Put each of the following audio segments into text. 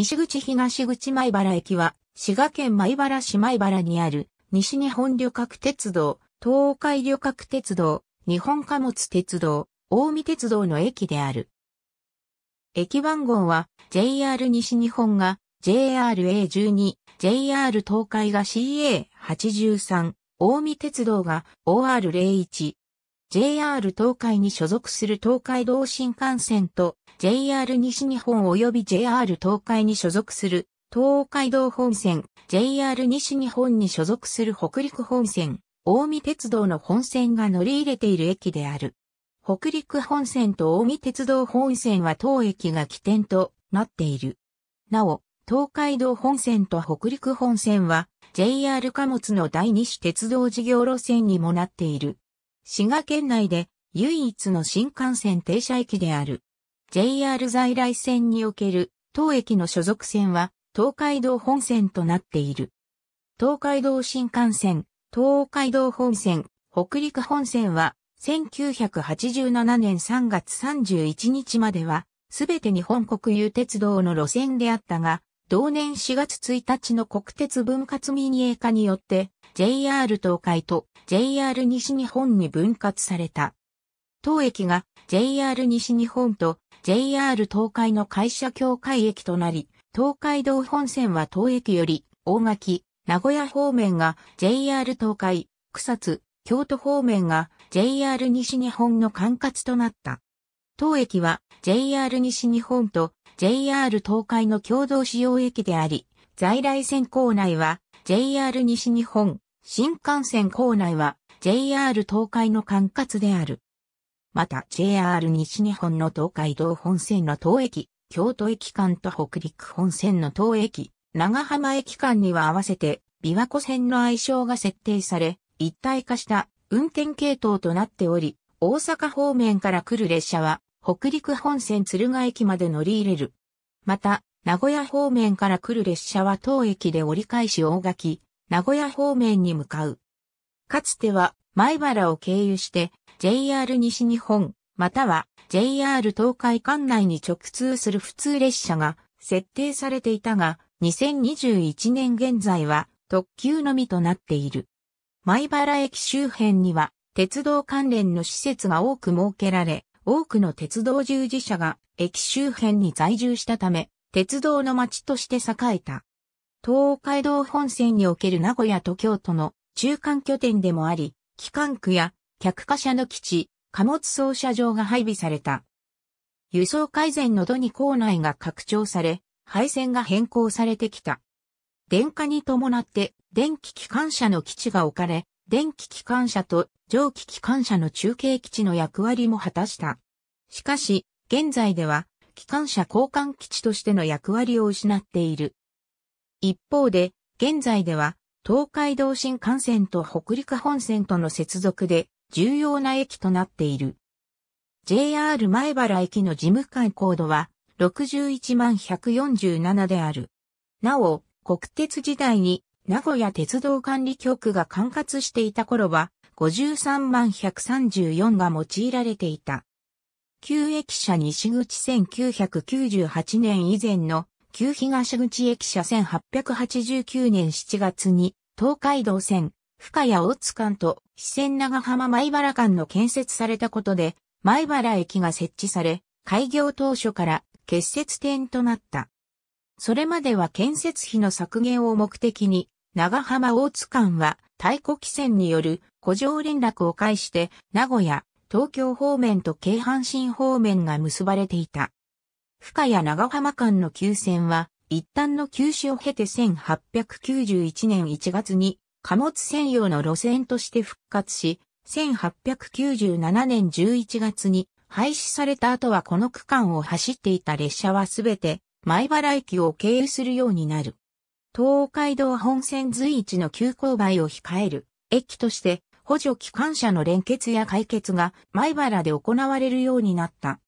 西口東口米原駅は、滋賀県米原市米原にある、西日本旅客鉄道、東海旅客鉄道、日本貨物鉄道、大見鉄道の駅である。駅番号は JR 西日本が JRA12、JR 東海が CA83、大見鉄道が OR01。JR 東海に所属する東海道新幹線と JR 西日本及び JR 東海に所属する東海道本線、JR 西日本に所属する北陸本線、大見鉄道の本線が乗り入れている駅である。北陸本線と大見鉄道本線は当駅が起点となっている。なお、東海道本線と北陸本線は JR 貨物の第二種鉄道事業路線にもなっている。滋賀県内で唯一の新幹線停車駅である。JR 在来線における当駅の所属線は東海道本線となっている。東海道新幹線、東海道本線、北陸本線は1987年3月31日まではすべて日本国有鉄道の路線であったが、同年4月1日の国鉄分割民営化によって JR 東海と JR 西日本に分割された。当駅が JR 西日本と JR 東海の会社協会駅となり、東海道本線は当駅より大垣、名古屋方面が JR 東海、草津、京都方面が JR 西日本の管轄となった。当駅は JR 西日本と JR 東海の共同使用駅であり、在来線構内は JR 西日本、新幹線構内は JR 東海の管轄である。また JR 西日本の東海道本線の東駅、京都駅間と北陸本線の東駅、長浜駅間には合わせて、琵琶湖線の愛称が設定され、一体化した運転系統となっており、大阪方面から来る列車は、北陸本線鶴ヶ駅まで乗り入れる。また、名古屋方面から来る列車は当駅で折り返し大垣、名古屋方面に向かう。かつては、前原を経由して、JR 西日本、または JR 東海管内に直通する普通列車が設定されていたが、2021年現在は特急のみとなっている。米原駅周辺には鉄道関連の施設が多く設けられ、多くの鉄道従事者が駅周辺に在住したため、鉄道の街として栄えた。東海道本線における名古屋と京都の中間拠点でもあり、機関区や客貨車の基地、貨物操車場が配備された。輸送改善の度に構内が拡張され、配線が変更されてきた。電化に伴って電気機関車の基地が置かれ、電気機関車と蒸気機関車の中継基地の役割も果たした。しかし、現在では、機関車交換基地としての役割を失っている。一方で、現在では、東海道新幹線と北陸本線との接続で、重要な駅となっている。JR 前原駅の事務官コードは61万147である。なお、国鉄時代に名古屋鉄道管理局が管轄していた頃は53万134が用いられていた。旧駅舎西口1998年以前の旧東口駅舎1889年7月に東海道線深谷大津間と四川長浜米原間の建設されたことで、米原駅が設置され、開業当初から結節点となった。それまでは建設費の削減を目的に、長浜大津間は太古汽船による古城連絡を介して、名古屋、東京方面と京阪神方面が結ばれていた。深谷長浜間の急線は、一旦の休止を経て1891年1月に貨物専用の路線として復活し、1897年11月に廃止された後はこの区間を走っていた列車はすべて前原駅を経由するようになる。東海道本線随一の急勾配を控える駅として補助機関車の連結や解決が前原で行われるようになった。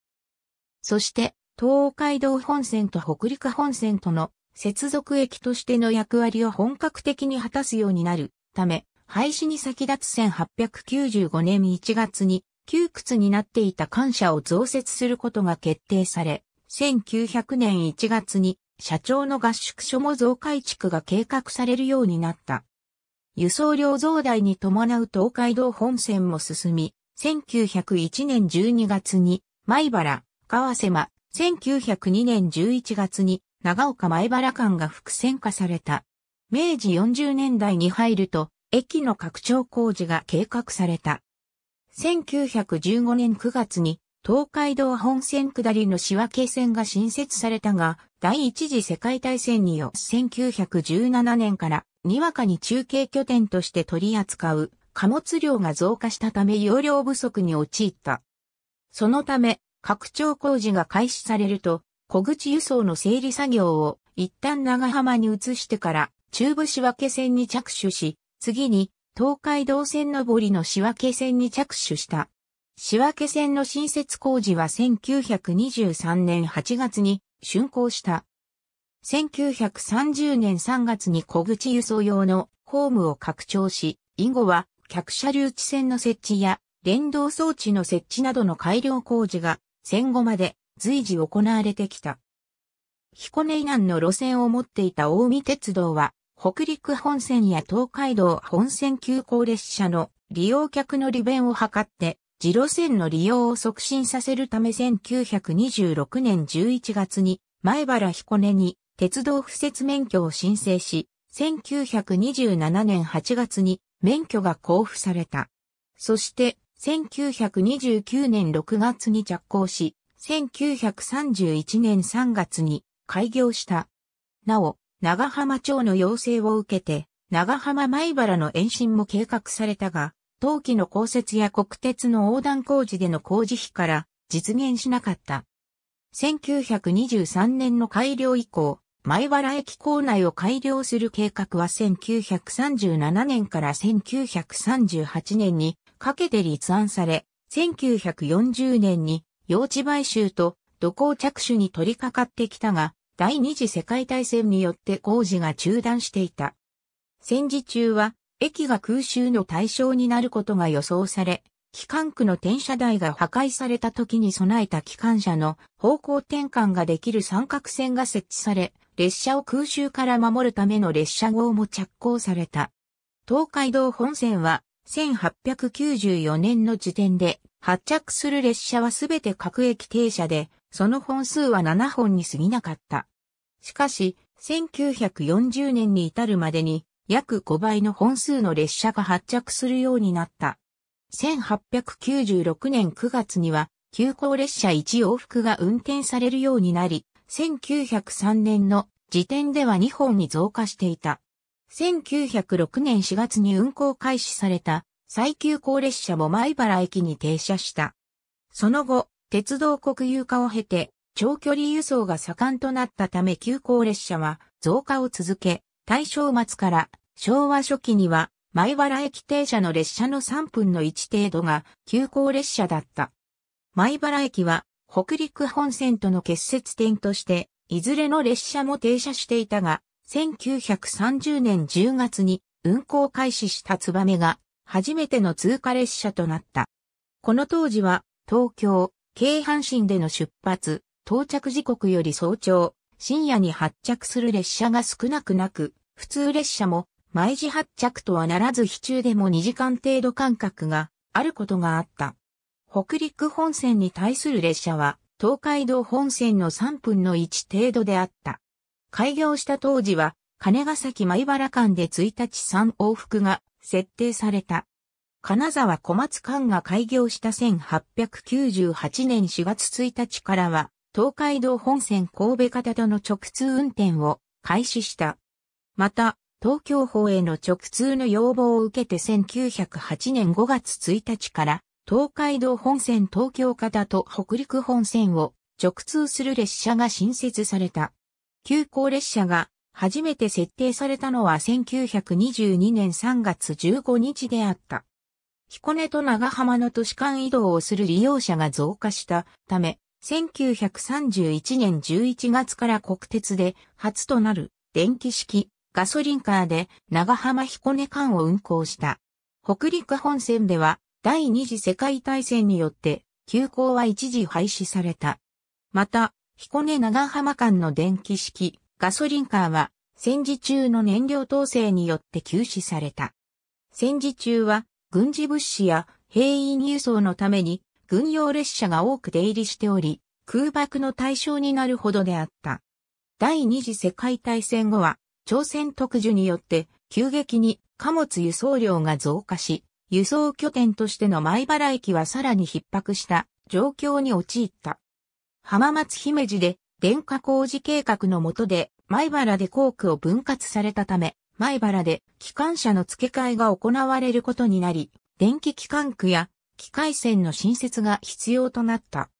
そして東海道本線と北陸本線との接続駅としての役割を本格的に果たすようになるため、廃止に先立つ1895年1月に窮屈になっていた感謝を増設することが決定され、1900年1月に社長の合宿所も増改築が計画されるようになった。輸送量増大に伴う東海道本線も進み、1901年12月に、米原、川瀬間、1902年11月に、長岡前原間が伏線化された。明治40年代に入ると、駅の拡張工事が計画された。1915年9月に、東海道本線下りの仕分け線が新設されたが、第一次世界大戦によ1917年からにわかに中継拠点として取り扱う貨物量が増加したため容量不足に陥った。そのため、拡張工事が開始されると、小口輸送の整理作業を一旦長浜に移してから中部仕分け線に着手し、次に東海道線上りの仕分け線に着手した。仕分け線の新設工事は1923年8月に竣工した。1930年3月に小口輸送用のホームを拡張し、以後は客車留置線の設置や連動装置の設置などの改良工事が戦後まで随時行われてきた。彦根以南の路線を持っていた近江鉄道は、北陸本線や東海道本線急行列車の利用客の利便を図って、自路線の利用を促進させるため1926年11月に前原彦根に鉄道敷設免許を申請し、1927年8月に免許が交付された。そして、1929年6月に着工し、1931年3月に開業した。なお、長浜町の要請を受けて、長浜米原の延伸も計画されたが、当期の公設や国鉄の横断工事での工事費から実現しなかった。1923年の改良以降、米原駅構内を改良する計画は1937年から1938年にかけて立案され、1940年に用地買収と土工着手に取り掛かってきたが、第二次世界大戦によって工事が中断していた。戦時中は、駅が空襲の対象になることが予想され、機関区の転車台が破壊された時に備えた機関車の方向転換ができる三角線が設置され、列車を空襲から守るための列車号も着工された。東海道本線は1894年の時点で発着する列車はすべて各駅停車で、その本数は7本に過ぎなかった。しかし、1940年に至るまでに約5倍の本数の列車が発着するようになった。1896年9月には、急行列車1往復が運転されるようになり、1903年の時点では2本に増加していた。1906年4月に運行開始された最急行列車も米原駅に停車した。その後、鉄道国有化を経て、長距離輸送が盛んとなったため急行列車は増加を続け、大正末から昭和初期には米原駅停車の列車の3分の1程度が急行列車だった。米原駅は北陸本線との結節点として、いずれの列車も停車していたが、1930年10月に運行開始したツバメが初めての通過列車となった。この当時は東京、京阪神での出発、到着時刻より早朝、深夜に発着する列車が少なくなく、普通列車も毎時発着とはならず非中でも2時間程度間隔があることがあった。北陸本線に対する列車は東海道本線の3分の1程度であった。開業した当時は、金ヶ崎米原間で1日3往復が設定された。金沢小松間が開業した1898年4月1日からは、東海道本線神戸方との直通運転を開始した。また、東京方への直通の要望を受けて1908年5月1日から、東海道本線東京方と北陸本線を直通する列車が新設された。急行列車が初めて設定されたのは1922年3月15日であった。彦根と長浜の都市間移動をする利用者が増加したため、1931年11月から国鉄で初となる電気式ガソリンカーで長浜彦根間を運行した。北陸本線では第二次世界大戦によって急行は一時廃止された。また、彦根長浜間の電気式ガソリンカーは戦時中の燃料統制によって休止された。戦時中は軍事物資や兵員輸送のために軍用列車が多く出入りしており、空爆の対象になるほどであった。第二次世界大戦後は朝鮮特需によって急激に貨物輸送量が増加し、輸送拠点としての前原駅はさらに逼迫した状況に陥った。浜松姫路で電化工事計画の下で米原で工区を分割されたため、米原で機関車の付け替えが行われることになり、電気機関区や機械線の新設が必要となった。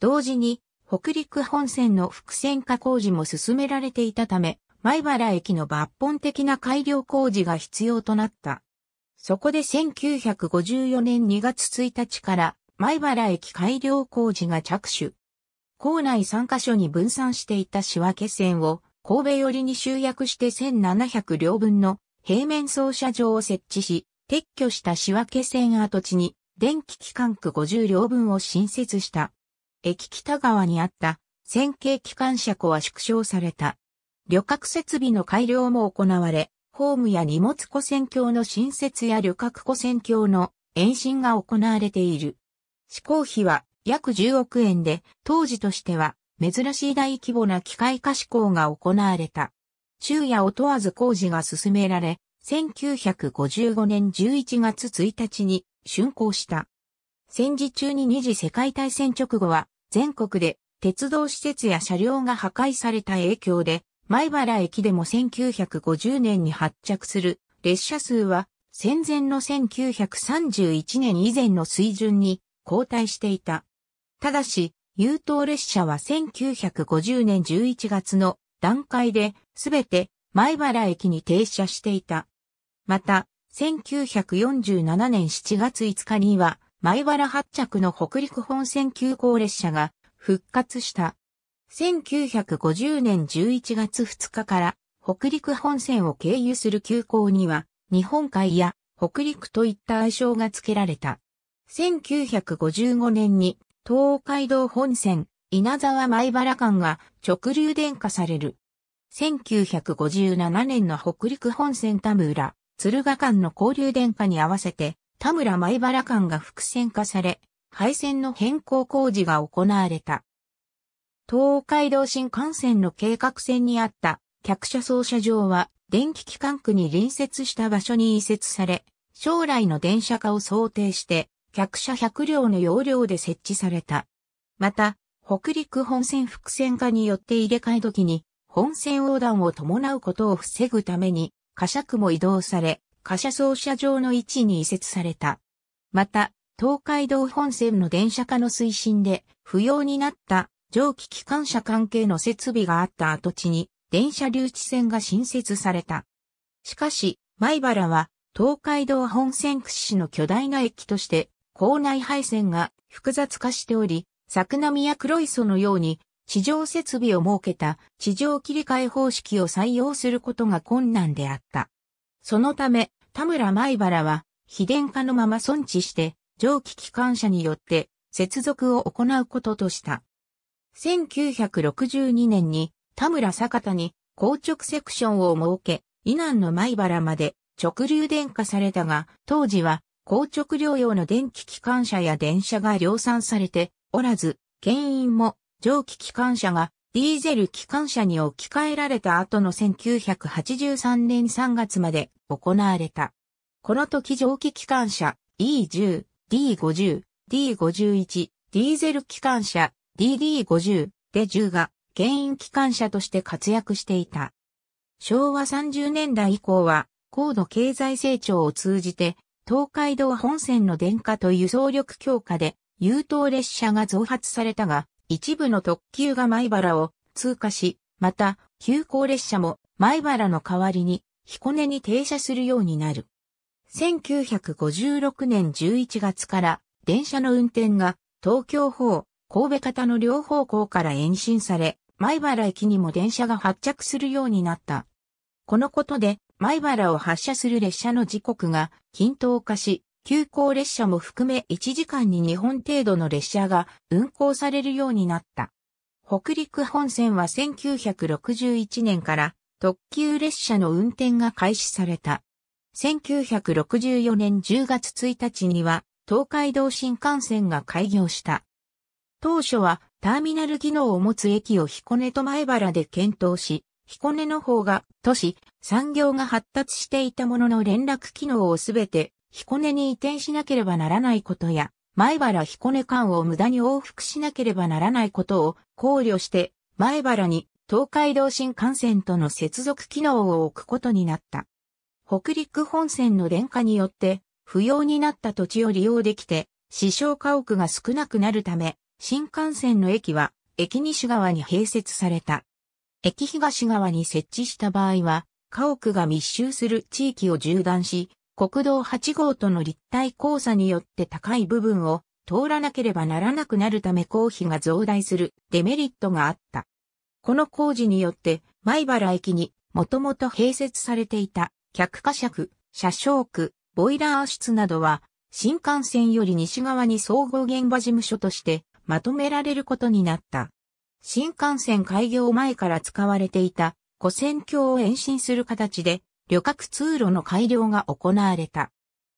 同時に、北陸本線の複線化工事も進められていたため、米原駅の抜本的な改良工事が必要となった。そこで1954年2月1日から、米原駅改良工事が着手。校内3カ所に分散していた仕分け線を神戸寄りに集約して1700両分の平面操車場を設置し、撤去した仕分け線跡地に電気機関区50両分を新設した。駅北側にあった線形機関車庫は縮小された。旅客設備の改良も行われ、ホームや荷物庫線橋の新設や旅客庫線橋の延伸が行われている。施工費は約10億円で、当時としては珍しい大規模な機械化施工が行われた。昼夜を問わず工事が進められ、1955年11月1日に竣工した。戦時中に二次世界大戦直後は、全国で鉄道施設や車両が破壊された影響で、前原駅でも1950年に発着する列車数は戦前の1931年以前の水準に後退していた。ただし、優等列車は1950年11月の段階で、すべて前原駅に停車していた。また、1947年7月5日には、前原発着の北陸本線急行列車が復活した。1950年11月2日から北陸本線を経由する急行には日本海や北陸といった愛称が付けられた。1955年に東海道本線、稲沢米原間が直流電化される。1957年の北陸本線田村、鶴ヶ間の交流電化に合わせて、田村米原間が複線化され、配線の変更工事が行われた。東海道新幹線の計画線にあった客車操車場は電気機関区に隣接した場所に移設され、将来の電車化を想定して客車100両の容量で設置された。また、北陸本線複線化によって入れ替え時に、本線横断を伴うことを防ぐために、貨車区も移動され、貨車操車場の位置に移設された。また、東海道本線の電車化の推進で、不要になった蒸気機関車関係の設備があった跡地に、電車留置線が新設された。しかし、米原は、東海道本線屈指の巨大な駅として、校内配線が複雑化しており、作並や黒磯のように地上設備を設けた地上切り替え方式を採用することが困難であった。そのため、田村米原は、非電化のまま存置して、蒸気機関車によって接続を行うこととした。1962年に田村坂田に硬直セクションを設け、以南の米原まで直流電化されたが、当時は硬直療養の電気機関車や電車が量産されておらず、牽引も蒸気機関車がディーゼル機関車に置き換えられた後の1983年3月まで行われた。この時蒸気機関車 E10、D50、D51、ディーゼル機関車 DD50 で10が牽引機関車として活躍していた。昭和30年代以降は高度経済成長を通じて東海道本線の電化と輸送力強化で、優等列車が増発されたが、一部の特急が米原を通過し、また、急行列車も米原の代わりに彦根に停車するようになる。1956年11月から電車の運転が東京方、神戸方の両方向から延伸され、米原駅にも電車が発着するようになった。このことで前原を発車する列車の時刻が均等化し、急行列車も含め1時間に2本程度の列車が運行されるようになった。北陸本線は1961年から特急列車の運転が開始された。1964年10月1日には東海道新幹線が開業した。当初はターミナル機能を持つ駅を彦根と前原で検討し、彦根の方が都市、産業が発達していたものの連絡機能をすべて彦根に移転しなければならないことや、前原彦根間を無駄に往復しなければならないことを考慮して、前原に東海道新幹線との接続機能を置くことになった。北陸本線の電化によって、不要になった土地を利用できて、支障家屋が少なくなるため、新幹線の駅は、駅西側に併設された。駅東側に設置した場合は、家屋が密集する地域を縦断し、国道8号との立体交差によって高い部分を通らなければならなくなるため公費が増大するデメリットがあった。この工事によって、米原駅にもともと併設されていた客貨車区、車掌区、ボイラー室などは、新幹線より西側に総合現場事務所としてまとめられることになった。新幹線開業前から使われていた古線橋を延伸する形で旅客通路の改良が行われた。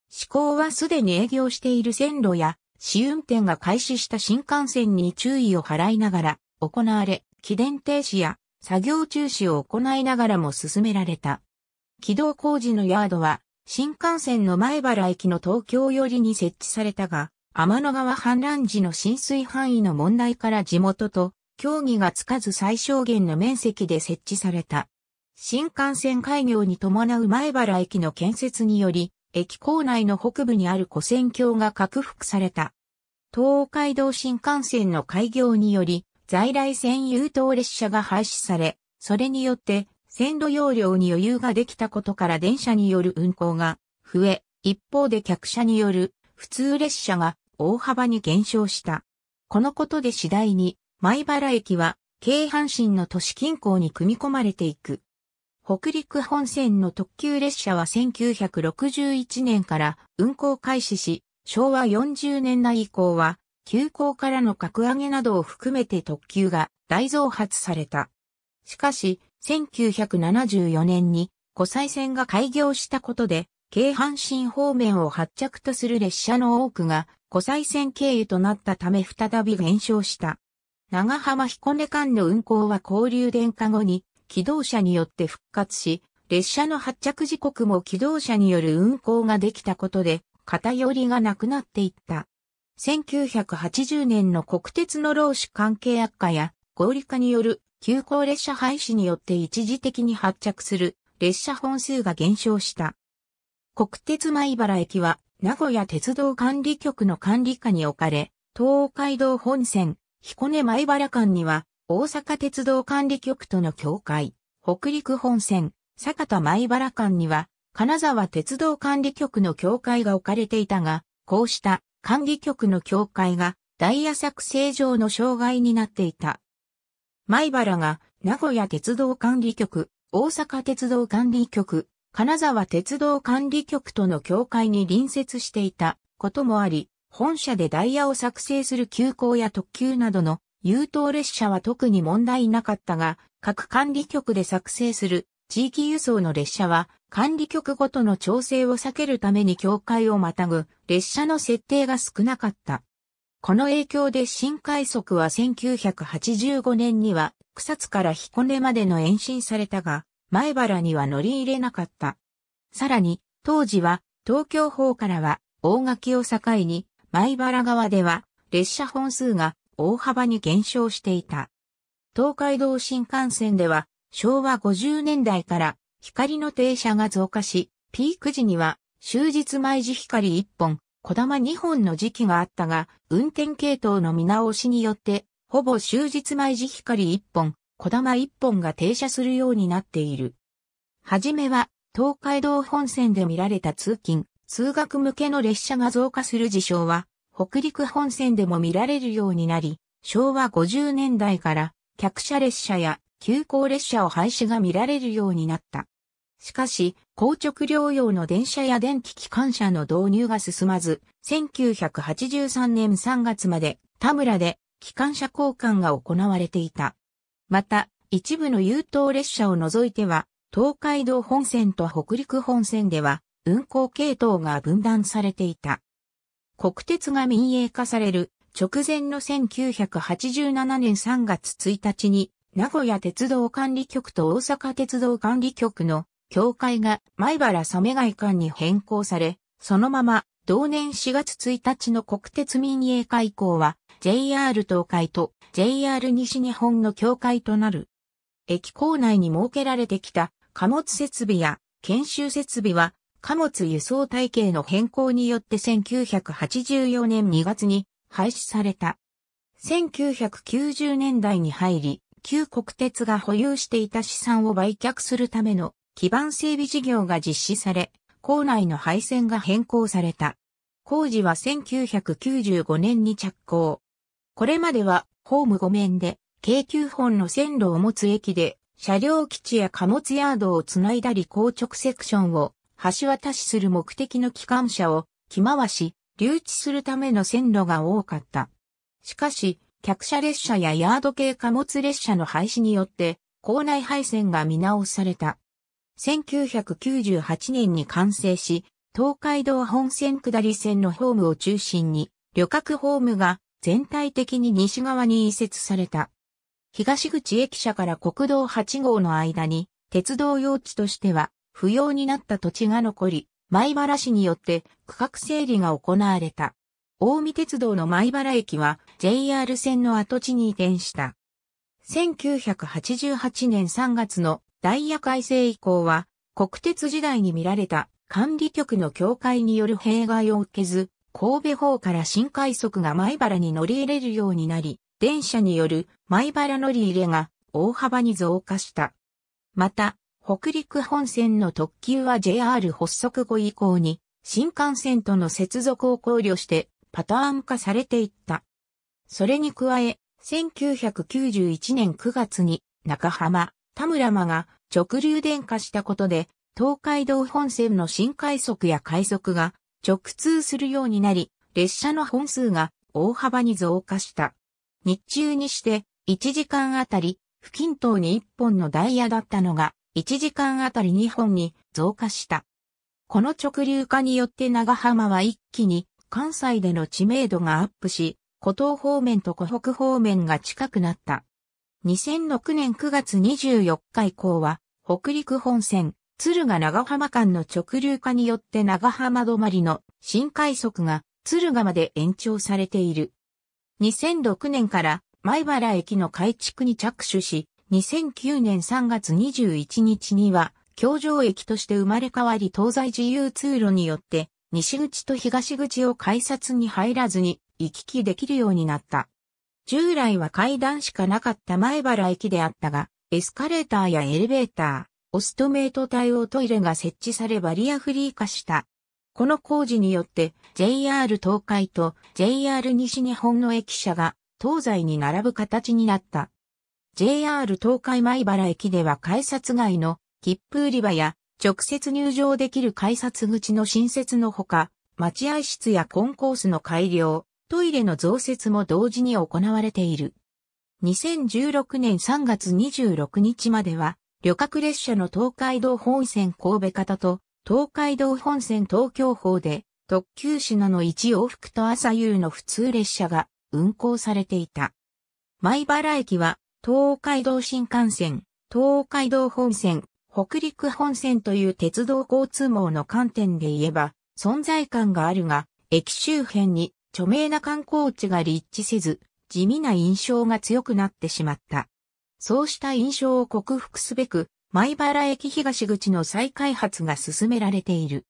施行はすでに営業している線路や試運転が開始した新幹線に注意を払いながら行われ、起電停止や作業中止を行いながらも進められた。軌道工事のヤードは新幹線の前原駅の東京寄りに設置されたが、天の川氾濫時の浸水範囲の問題から地元と協議がつかず最小限の面積で設置された。新幹線開業に伴う前原駅の建設により、駅構内の北部にある古線橋が拡幅された。東海道新幹線の開業により、在来線優等列車が廃止され、それによって線路容量に余裕ができたことから電車による運行が増え、一方で客車による普通列車が大幅に減少した。このことで次第に米原駅は、京阪神の都市近郊に組み込まれていく。北陸本線の特急列車は1961年から運行開始し、昭和40年代以降は、急行からの格上げなどを含めて特急が大増発された。しかし、1974年に、湖西線が開業したことで、京阪神方面を発着とする列車の多くが、湖西線経由となったため再び減少した。長浜彦根間の運行は交流電化後に、機動車によって復活し、列車の発着時刻も機動車による運行ができたことで、偏りがなくなっていった。1980年の国鉄の労使関係悪化や合理化による急行列車廃止によって一時的に発着する列車本数が減少した。国鉄米原駅は名古屋鉄道管理局の管理下に置かれ、東海道本線、彦根前原間には、大阪鉄道管理局との境界、北陸本線、坂田前原間には、金沢鉄道管理局の境界が置かれていたが、こうした管理局の境界が、ダイヤ作成上の障害になっていた。前原が、名古屋鉄道管理局、大阪鉄道管理局、金沢鉄道管理局との境界に隣接していたこともあり、本社でダイヤを作成する急行や特急などの優等列車は特に問題なかったが、各管理局で作成する地域輸送の列車は管理局ごとの調整を避けるために境界をまたぐ列車の設定が少なかった。この影響で新快速は1985年には草津から彦根までの延伸されたが、前原には乗り入れなかった。さらに、当時は東京方からは大垣を境に前原川では列車本数が大幅に減少していた。東海道新幹線では昭和50年代から光の停車が増加し、ピーク時には終日毎時光1本、小玉2本の時期があったが、運転系統の見直しによって、ほぼ終日毎時光1本、小玉1本が停車するようになっている。はじめは東海道本線で見られた通勤、数学向けの列車が増加する事象は、北陸本線でも見られるようになり、昭和50年代から客車列車や急行列車を廃止が見られるようになった。しかし、硬直療養の電車や電気機関車の導入が進まず、1983年3月まで田村で機関車交換が行われていた。また、一部の優等列車を除いては、東海道本線と北陸本線では、運行系統が分断されていた。国鉄が民営化される直前の1987年3月1日に名古屋鉄道管理局と大阪鉄道管理局の境界が前原染外間に変更され、そのまま同年4月1日の国鉄民営化以降は JR 東海と JR 西日本の境界となる。駅構内に設けられてきた貨物設備や研修設備は貨物輸送体系の変更によって1984年2月に廃止された。1990年代に入り、旧国鉄が保有していた資産を売却するための基盤整備事業が実施され、構内の配線が変更された。工事は1995年に着工。これまではホーム5面で、京急本の線路を持つ駅で、車両基地や貨物ヤードをつないだり硬直セクションを橋渡しする目的の機関車を着回し、留置するための線路が多かった。しかし、客車列車やヤード系貨物列車の廃止によって、校内配線が見直された。1998年に完成し、東海道本線下り線のホームを中心に、旅客ホームが全体的に西側に移設された。東口駅舎から国道8号の間に、鉄道用地としては不要になった土地が残り、米原市によって区画整理が行われた。大見鉄道の米原駅は JR 線の跡地に移転した。1988年3月のダイヤ改正以降は国鉄時代に見られた管理局の境界による弊害を受けず、神戸方から新快速が米原に乗り入れるようになり、電車による米原乗り入れが大幅に増加した。また、北陸本線の特急は JR 発足後以降に新幹線との接続を考慮してパターン化されていった。それに加え、1991年9月に中浜、田村間が直流電化したことで、東海道本線の新快速や快速が直通するようになり、列車の本数が大幅に増加した。日中にして1時間あたり、不均等に1本のダイヤだったのが、1時間あたり2本に増加した。この直流化によって長浜は一気に関西での知名度がアップし、古東方面と湖北方面が近くなった。2006年9月24日以降は、北陸本線、敦賀長浜間の直流化によって長浜止まりの新快速が敦賀まで延長されている。2006年から前原駅の改築に着手し、2009年3月21日には、京城駅として生まれ変わり東西自由通路によって、西口と東口を改札に入らずに行き来できるようになった。従来は階段しかなかった前原駅であったが、エスカレーターやエレベーター、オストメイト対応トイレが設置されバリアフリー化した。この工事によって JR 東海と JR 西日本の駅舎が東西に並ぶ形になった。JR 東海米原駅では改札外の切符売り場や直接入場できる改札口の新設のほか、待合室やコンコースの改良、トイレの増設も同時に行われている。2016年3月26日までは、旅客列車の東海道本線神戸方と東海道本線東京方で特急品の1往復と朝夕の普通列車が運行されていた。米原駅は東海道新幹線、東海道本線、北陸本線という鉄道交通網の観点で言えば、存在感があるが、駅周辺に著名な観光地が立地せず、地味な印象が強くなってしまった。そうした印象を克服すべく、米原駅東口の再開発が進められている。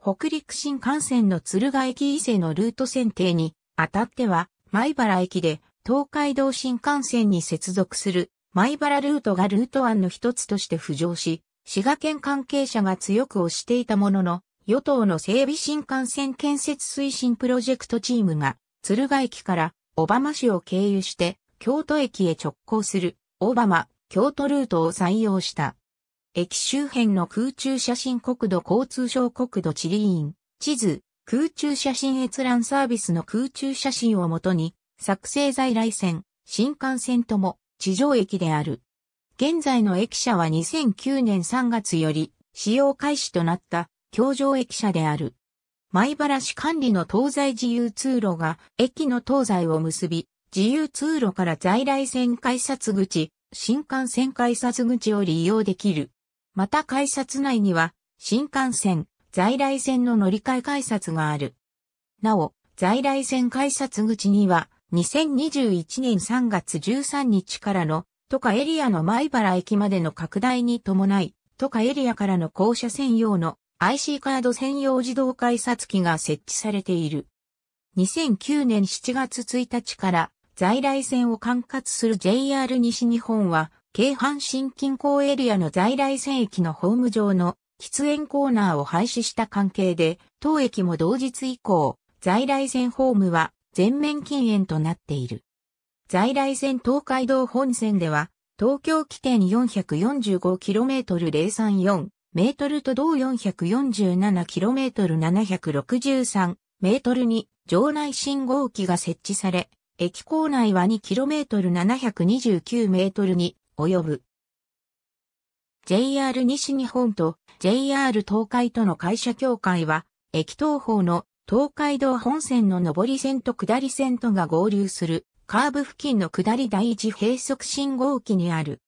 北陸新幹線の敦賀駅伊勢のルート選定にあたっては、米原駅で東海道新幹線に接続する米原ルートがルート案の一つとして浮上し、滋賀県関係者が強く推していたものの、与党の整備新幹線建設推進プロジェクトチームが、敦賀駅から小浜市を経由して京都駅へ直行する小浜京都ルートを採用した。駅周辺の空中写真国土交通省国土地理院、地図、空中写真閲覧サービスの空中写真をもとに、作成在来線、新幹線とも地上駅である。現在の駅舎は2009年3月より使用開始となった京上駅舎である。米原市管理の東西自由通路が駅の東西を結び、自由通路から在来線改札口、新幹線改札口を利用できる。また改札内には新幹線、在来線の乗り換え改札がある。なお、在来線改札口には2021年3月13日からの都下エリアの前原駅までの拡大に伴い、都下エリアからの校車専用の IC カード専用自動改札機が設置されている。2009年7月1日から在来線を管轄する JR 西日本は、京阪神近郊エリアの在来線駅のホーム上の喫煙コーナーを廃止した関係で、当駅も同日以降、在来線ホームは全面禁煙となっている。在来線東海道本線では、東京起点 445km034 メートルと同 447km763 メートルに場内信号機が設置され、駅構内は 2km729 メートルに及ぶ。JR 西日本と JR 東海との会社協会は、駅東方の東海道本線の上り線と下り線とが合流するカーブ付近の下り第一閉塞信号機にある。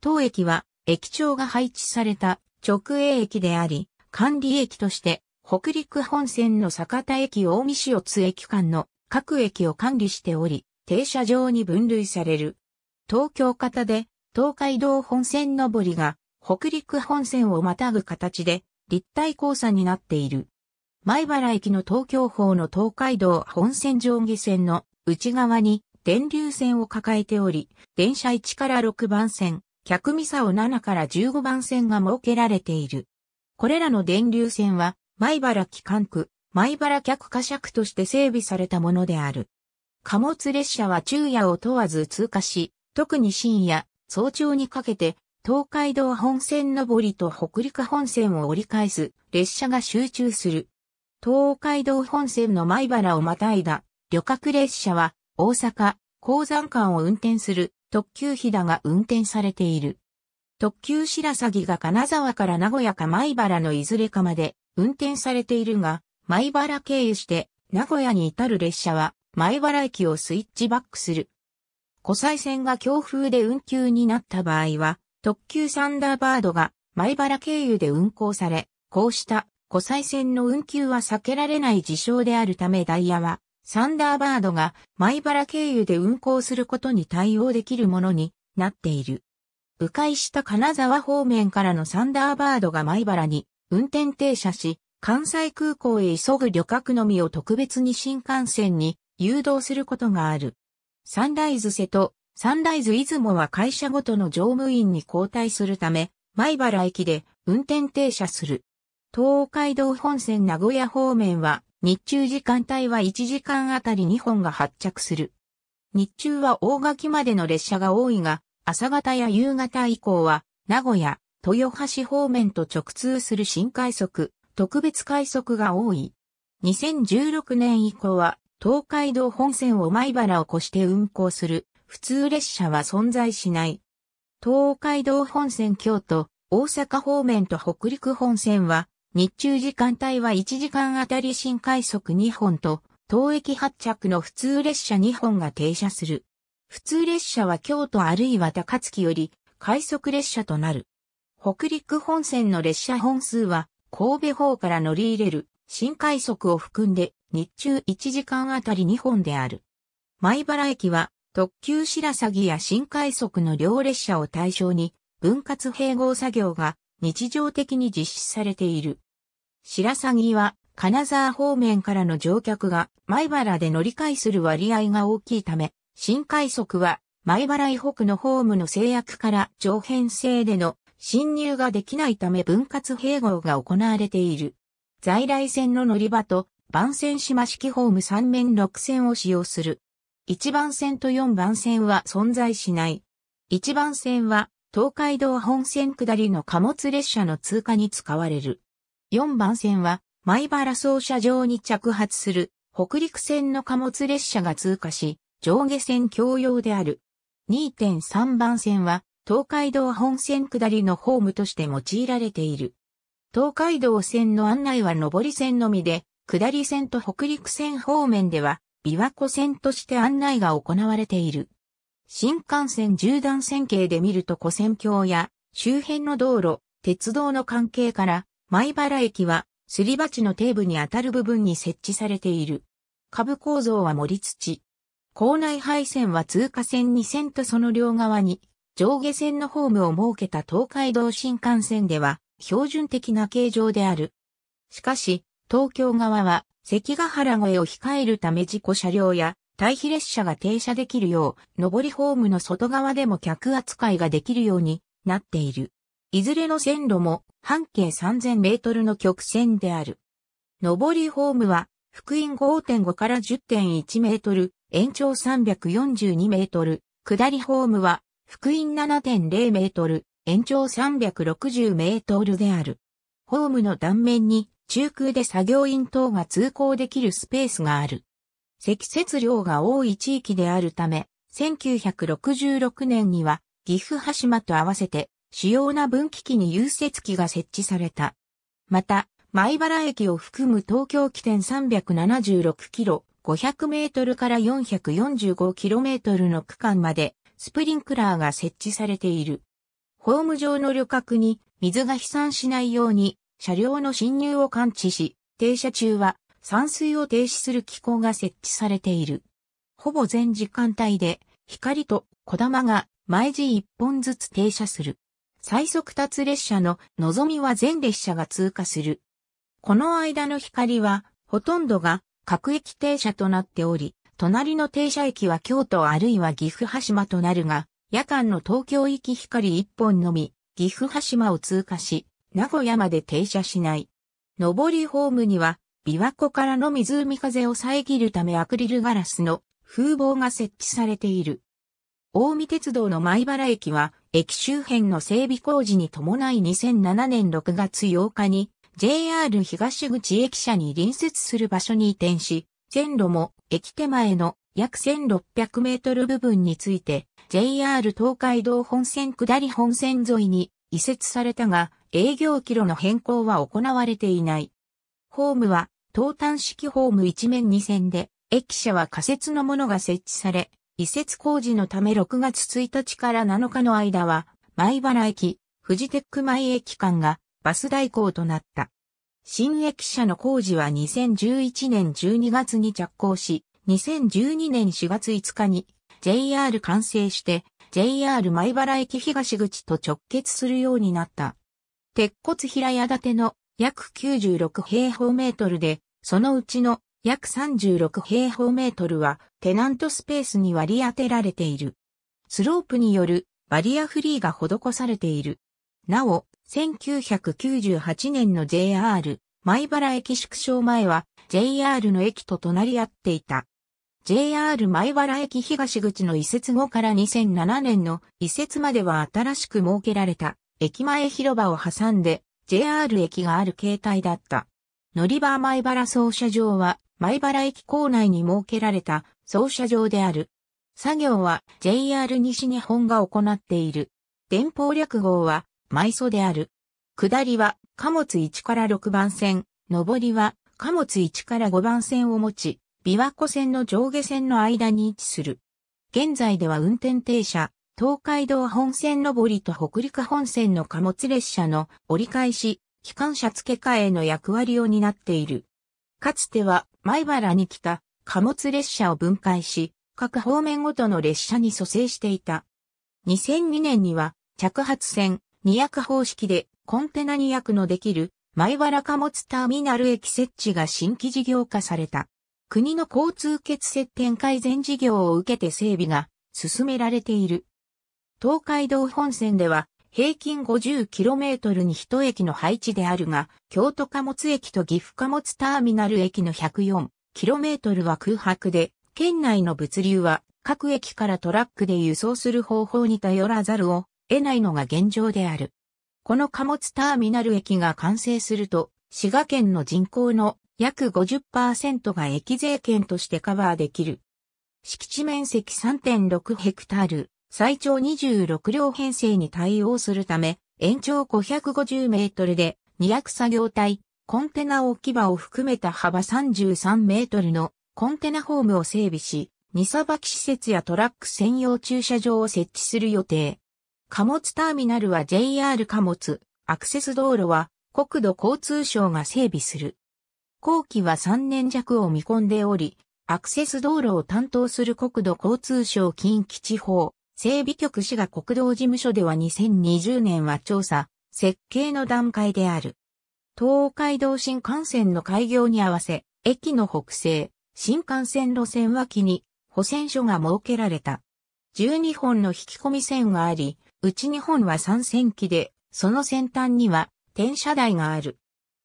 当駅は駅長が配置された直営駅であり、管理駅として北陸本線の酒田駅大見市を駅間の各駅を管理しており、停車場に分類される。東京型で東海道本線上りが北陸本線をまたぐ形で立体交差になっている。前原駅の東京方の東海道本線上下線の内側に電流線を抱えており、電車1から6番線、客ミサを7から15番線が設けられている。これらの電流線は、前原機関区、前原客貨尺として整備されたものである。貨物列車は昼夜を問わず通過し、特に深夜、早朝にかけて、東海道本線上りと北陸本線を折り返す列車が集中する。東海道本線の米原をまたいだ旅客列車は大阪、鉱山間を運転する特急ひだが運転されている。特急白鷺が金沢から名古屋か米原のいずれかまで運転されているが、米原経由して名古屋に至る列車は米原駅をスイッチバックする。湖西線が強風で運休になった場合は、特急サンダーバードが米原経由で運行され、こうした湖西線の運休は避けられない事象であるためダイヤは、サンダーバードが米原経由で運行することに対応できるものになっている。迂回した金沢方面からのサンダーバードが米原に運転停車し、関西空港へ急ぐ旅客のみを特別に新幹線に誘導することがある。サンライズ瀬戸、サンライズ出雲は会社ごとの乗務員に交代するため、米原駅で運転停車する。東海道本線名古屋方面は、日中時間帯は1時間あたり2本が発着する。日中は大垣までの列車が多いが、朝方や夕方以降は、名古屋、豊橋方面と直通する新快速、特別快速が多い。2016年以降は、東海道本線を米原を越して運行する、普通列車は存在しない。東海道本線京都、大阪方面と北陸本線は、日中時間帯は1時間あたり新快速2本と、当駅発着の普通列車2本が停車する。普通列車は京都あるいは高槻より快速列車となる。北陸本線の列車本数は神戸方から乗り入れる新快速を含んで日中1時間あたり2本である。米原駅は特急白鷺や新快速の両列車を対象に分割併合作業が日常的に実施されている。白鷺は金沢方面からの乗客が米原で乗り換えする割合が大きいため、新快速は米原以北のホームの制約から上編制での侵入ができないため分割併合が行われている。在来線の乗り場と番線島式ホーム3面6線を使用する。1番線と4番線は存在しない。1番線は東海道本線下りの貨物列車の通過に使われる。4番線は、米原操車場に着発する北陸線の貨物列車が通過し、上下線共用である。2.3番線は、東海道本線下りのホームとして用いられている。東海道線の案内は上り線のみで、下り線と北陸線方面では、琵琶湖線として案内が行われている。新幹線縦断線形で見ると古線橋や周辺の道路、鉄道の関係から前原駅は、すり鉢の底部にあたる部分に設置されている。下部構造は盛り土。構内配線は通過線2線とその両側に、上下線のホームを設けた東海道新幹線では、標準的な形状である。しかし、東京側は、関ヶ原越えを控えるため事故車両や、対比列車が停車できるよう、上りホームの外側でも客扱いができるようになっている。いずれの線路も半径3000メートルの曲線である。上りホームは、福音5.5から10.1メートル、延長342メートル、下りホームは、福音7.0メートル、延長360メートルである。ホームの断面に、中空で作業員等が通行できるスペースがある。積雪量が多い地域であるため、1966年には、岐阜羽島と合わせて、主要な分岐器に融雪器が設置された。また、米原駅を含む東京起点376キロ、500メートルから445キロメートルの区間まで、スプリンクラーが設置されている。ホーム上の旅客に水が飛散しないように、車両の侵入を感知し、停車中は散水を停止する機構が設置されている。ほぼ全時間帯で、光と小玉が毎時1本ずつ停車する。最速達列車ののぞみは全列車が通過する。この間の光は、ほとんどが各駅停車となっており、隣の停車駅は京都あるいは岐阜羽島となるが、夜間の東京行き光一本のみ、岐阜羽島を通過し、名古屋まで停車しない。上りホームには、琵琶湖からの湖風を遮るためアクリルガラスの風防が設置されている。大見鉄道の米原駅は、駅周辺の整備工事に伴い2007年6月8日に JR 東口駅舎に隣接する場所に移転し、線路も駅手前の約1600メートル部分について JR 東海道本線下り本線沿いに移設されたが営業キロの変更は行われていない。ホームは東端式ホーム一面2線で駅舎は仮設のものが設置され移設工事のため6月1日から7日の間は、米原駅、富士テック前駅間がバス代行となった。新駅舎の工事は2011年12月に着工し、2012年4月5日に JR 完成して JR 米原駅東口と直結するようになった。鉄骨平屋建ての約96平方メートルで、そのうちの約36平方メートルはテナントスペースに割り当てられている。スロープによるバリアフリーが施されている。なお、1998年の JR 米原駅縮小前は JR の駅と隣り合っていた。JR 米原駅東口の移設後から2007年の移設までは新しく設けられた駅前広場を挟んで JR 駅がある形態だった。乗り場米原操車場は前原駅構内に設けられた操車場である。作業は JR 西日本が行っている。電報略号は、埋葬である。下りは、貨物1から6番線、上りは、貨物1から5番線を持ち、琵琶湖線の上下線の間に位置する。現在では運転停車、東海道本線上りと北陸本線の貨物列車の折り返し、機関車付け替えの役割を担っている。かつては米原に来た貨物列車を分解し、各方面ごとの列車に蘇生していた。2002年には着発線2役方式でコンテナ2役のできる米原貨物ターミナル駅設置が新規事業化された。国の交通欠節点改善事業を受けて整備が進められている。東海道本線では平均 50km に1駅の配置であるが、京都貨物駅と岐阜貨物ターミナル駅の 104km は空白で、県内の物流は各駅からトラックで輸送する方法に頼らざるを得ないのが現状である。この貨物ターミナル駅が完成すると、滋賀県の人口の約50%が駅税券としてカバーできる。敷地面積3.6ヘクタール、最長26両編成に対応するため、延長550メートルで、2 0作業体、コンテナ置き場を含めた幅33メートルのコンテナホームを整備し、荷さばき施設やトラック専用駐車場を設置する予定。貨物ターミナルは JR 貨物、アクセス道路は国土交通省が整備する。後期は3年弱を見込んでおり、アクセス道路を担当する国土交通省近畿地方、整備局市が国道事務所では2020年は調査、設計の段階である。東海道新幹線の開業に合わせ、駅の北西、新幹線路線脇に保線所が設けられた。12本の引き込み線があり、うち2本は3線機で、その先端には転車台がある。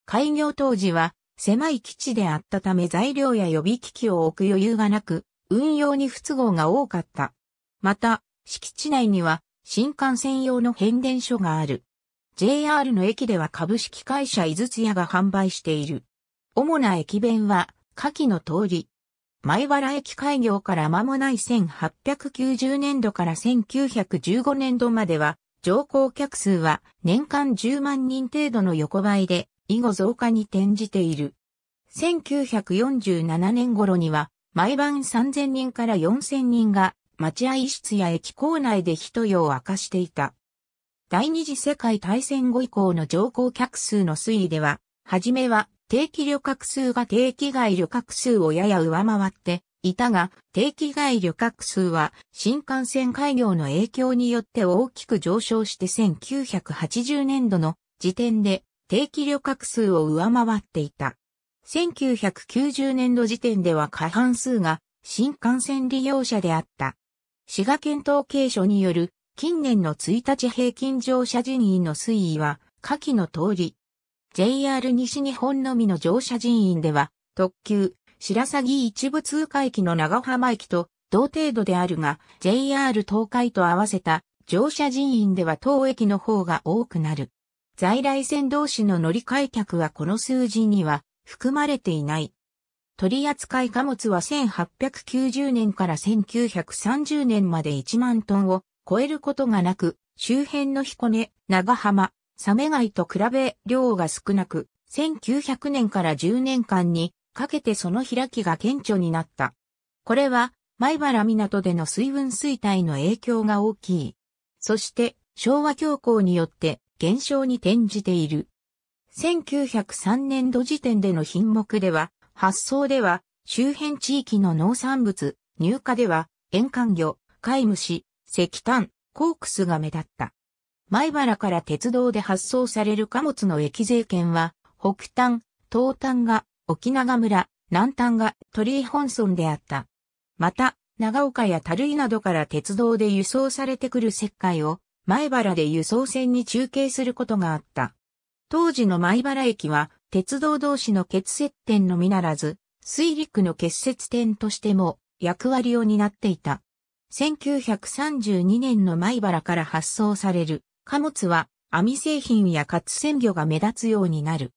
開業当時は狭い基地であったため材料や予備機器を置く余裕がなく、運用に不都合が多かった。また、敷地内には新幹線用の変電所がある。JR の駅では株式会社井筒屋が販売している。主な駅弁は、下記の通り。前原駅開業から間もない1890年度から1915年度までは、乗降客数は年間10万人程度の横ばいで、以後増加に転じている。1947年頃には、毎晩3000人から4000人が待合室や駅構内で一夜を明かしていた。第二次世界大戦後以降の乗降客数の推移では、はじめは定期旅客数が定期外旅客数をやや上回っていたが、定期外旅客数は新幹線開業の影響によって大きく上昇して1980年度の時点で定期旅客数を上回っていた。1990年度時点では過半数が新幹線利用者であった。滋賀県統計所による近年の1日平均乗車人員の推移は下記の通り。JR 西日本のみの乗車人員では特急、白鷺一部通過駅の長浜駅と同程度であるが JR 東海と合わせた乗車人員では当駅の方が多くなる。在来線同士の乗り換え客はこの数字には含まれていない。取扱貨物は1890年から1930年まで1万トンを超えることがなく、周辺の彦根、長浜、サメ貝と比べ量が少なく、1900年から10年間にかけてその開きが顕著になった。これは、前原港での水分衰退の影響が大きい。そして、昭和恐慌によって減少に転じている。1903年度時点での品目では、発送では、周辺地域の農産物、入荷では、沿岸魚、貝虫、石炭、コークスが目立った。米原から鉄道で発送される貨物の液税券は、北端、東端が沖永村、南端が鳥居本村であった。また、長岡や樽井などから鉄道で輸送されてくる石灰を、米原で輸送船に中継することがあった。当時の米原駅は、鉄道同士の結節点のみならず、水陸の結節点としても役割を担っていた。1932年の米原から発送される貨物は網製品や活鮮魚が目立つようになる。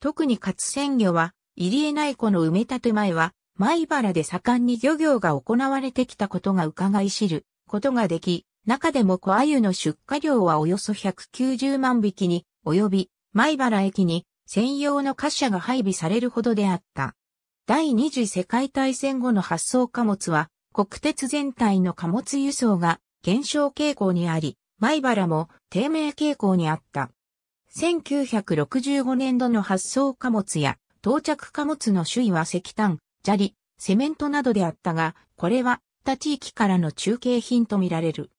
特に活鮮魚は入江内湖の埋め立て前は米原で盛んに漁業が行われてきたことが伺い知ることができ、中でも小鮎の出荷量はおよそ190万匹に及び、米原駅に専用の貨車が配備されるほどであった。第二次世界大戦後の発送貨物は、国鉄全体の貨物輸送が減少傾向にあり、米原も低迷傾向にあった。1965年度の発送貨物や到着貨物の種類は石炭、砂利、セメントなどであったが、これは他地域からの中継品とみられる。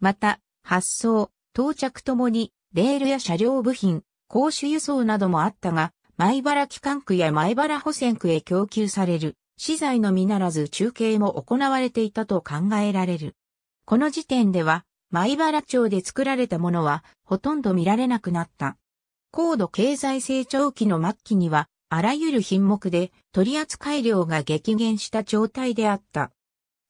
また、発送、到着ともに、レールや車両部品、公主輸送などもあったが、米原機関区や米原保線区へ供給される資材のみならず中継も行われていたと考えられる。この時点では、米原町で作られたものはほとんど見られなくなった。高度経済成長期の末期には、あらゆる品目で取扱量が激減した状態であった。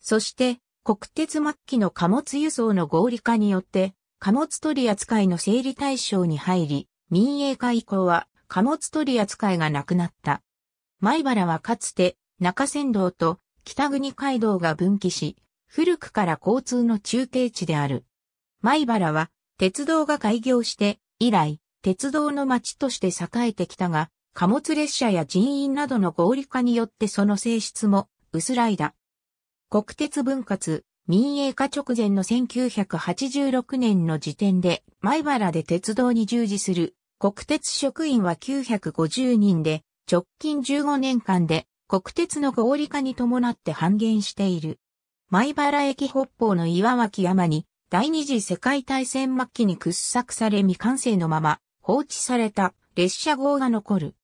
そして、国鉄末期の貨物輸送の合理化によって、貨物取扱いの整理対象に入り、民営化以降は貨物取り扱いがなくなった。米原はかつて中山道と北国街道が分岐し、古くから交通の中継地である。米原は鉄道が開業して以来、鉄道の町として栄えてきたが、貨物列車や人員などの合理化によってその性質も薄らいだ。国鉄分割、民営化直前の1986年の時点で、米原で鉄道に従事する国鉄職員は950人で、直近15年間で国鉄の合理化に伴って半減している。米原駅北方の岩脇山に、第二次世界大戦末期に掘削され未完成のまま放置された列車号が残る。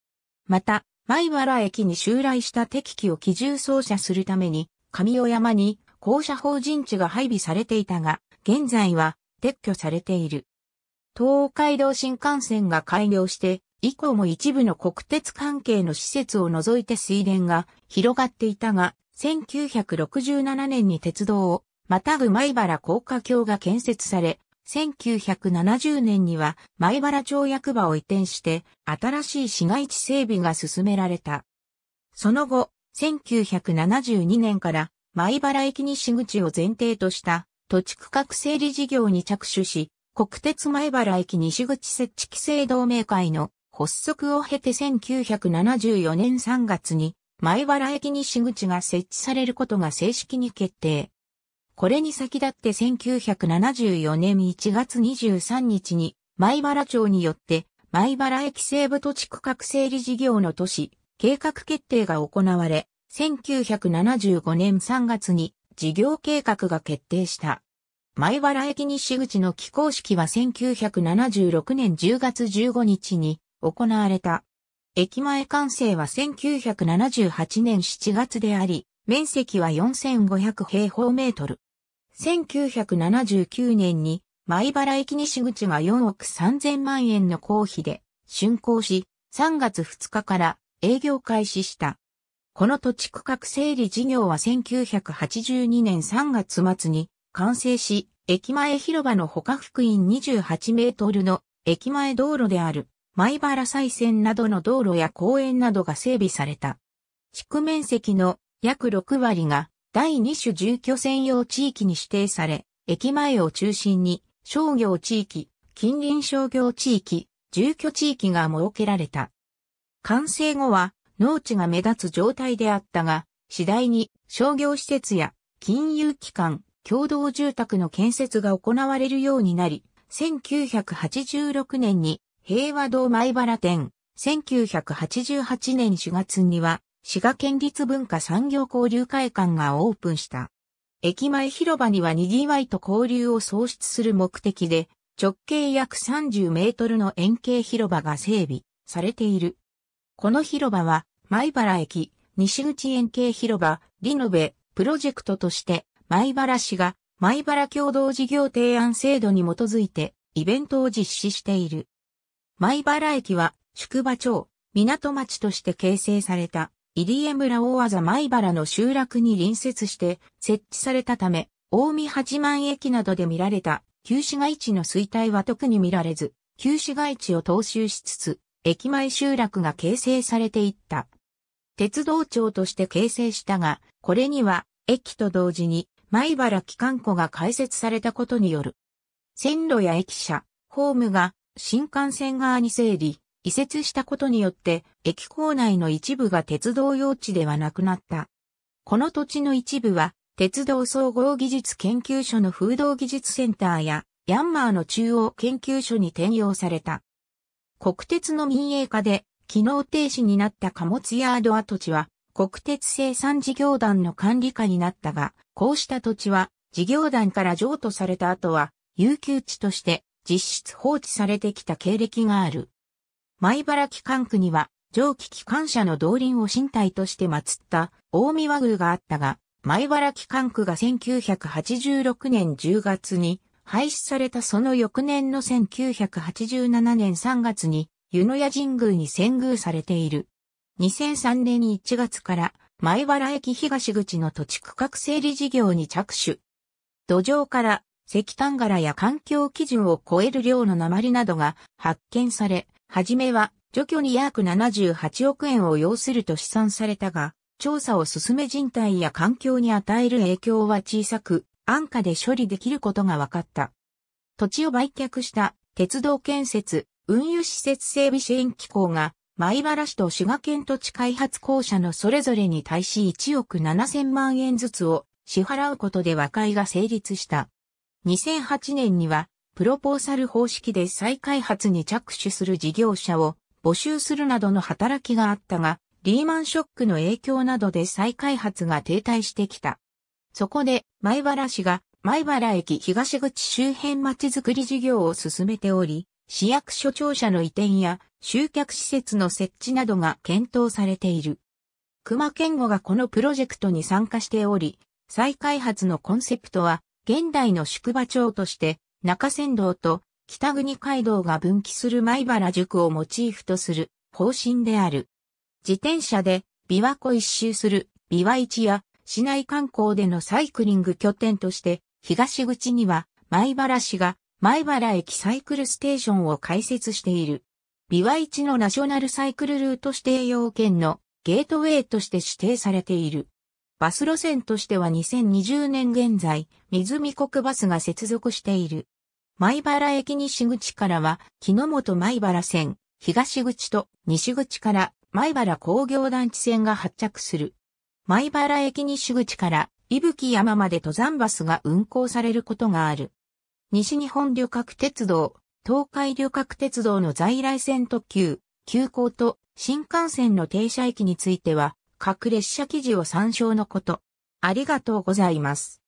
また、米原駅に襲来した敵機を機銃操作するために、神尾山に校舎法人地が配備されていたが、現在は撤去されている。東海道新幹線が開業して、以降も一部の国鉄関係の施設を除いて水田が広がっていたが、1967年に鉄道を、またぐ米原高架橋が建設され、1970年には米原町役場を移転して、新しい市街地整備が進められた。その後、1972年から前原駅西口を前提とした土地区画整理事業に着手し、国鉄前原駅西口設置規制同盟会の発足を経て1974年3月に前原駅西口が設置されることが正式に決定。これに先立って1974年1月23日に前原町によって前原駅西部土地区画整理事業の都市計画決定が行われ、1975年3月に事業計画が決定した。前原駅西口の起工式は1976年10月15日に行われた。駅前完成は1978年7月であり、面積は4500平方メートル。1979年に前原駅西口が4億3000万円の公費で竣工し、3月2日から営業開始した。この土地区画整理事業は1982年3月末に完成し、駅前広場の他福音28メートルの駅前道路である、米原再線などの道路や公園などが整備された。地区面積の約6割が第2種住居専用地域に指定され、駅前を中心に商業地域、近隣商業地域、住居地域が設けられた。完成後は農地が目立つ状態であったが、次第に商業施設や金融機関、共同住宅の建設が行われるようになり、1986年に平和堂前原店、1988年4月には滋賀県立文化産業交流会館がオープンした。駅前広場には賑わいと交流を創出する目的で、直径約30メートルの円形広場が整備されている。この広場は米原駅、西口円形広場、リノベ、プロジェクトとして、米原市が、米原共同事業提案制度に基づいて、イベントを実施している。米原駅は、宿場町、港町として形成された、入江村大技米原の集落に隣接して設置されたため、大見八幡駅などで見られた旧市街地の衰退は特に見られず、旧市街地を踏襲しつつ、駅前集落が形成されていった。鉄道庁として形成したが、これには駅と同時に米原機関庫が開設されたことによる。線路や駅舎、ホームが新幹線側に整理、移設したことによって駅構内の一部が鉄道用地ではなくなった。この土地の一部は鉄道総合技術研究所の風洞技術センターやヤンマーの中央研究所に転用された。国鉄の民営化で機能停止になった貨物ヤード跡地は、国鉄生産事業団の管理下になったが、こうした土地は、事業団から譲渡された後は、有給地として実質放置されてきた経歴がある。前原機関区には、蒸気機関車の動輪を身体として祀った大見和宮があったが、前原機関区が1986年10月に廃止されたその翌年の1987年3月に湯の屋神宮に遷宮されている。2003年1月から前原駅東口の土地区画整理事業に着手。土壌から石炭柄や環境基準を超える量の鉛などが発見され、はじめは除去に約78億円を要すると試算されたが、調査を進め人体や環境に与える影響は小さく、安価で処理できることが分かった。土地を売却した鉄道建設、運輸施設整備支援機構が、米原市と滋賀県土地開発公社のそれぞれに対し1億7000万円ずつを支払うことで和解が成立した。2008年には、プロポーサル方式で再開発に着手する事業者を募集するなどの働きがあったが、リーマンショックの影響などで再開発が停滞してきた。そこで、米原市が、米原駅東口周辺まちづくり事業を進めており、市役所庁舎の移転や集客施設の設置などが検討されている。熊健吾がこのプロジェクトに参加しており、再開発のコンセプトは、現代の宿場町として、中山道と北国街道が分岐する米原宿をモチーフとする方針である。自転車で琵琶湖一周する琵琶市や市内観光でのサイクリング拠点として、東口には米原市が前原駅サイクルステーションを開設している。ビワ市のナショナルサイクルルート指定要件のゲートウェイとして指定されている。バス路線としては2020年現在、水見国バスが接続している。前原駅西口からは、木の本前原線、東口と西口から前原工業団地線が発着する。前原駅西口から伊吹山まで登山バスが運行されることがある。西日本旅客鉄道、東海旅客鉄道の在来線特急、急行と新幹線の停車駅については、各列車記事を参照のこと。ありがとうございます。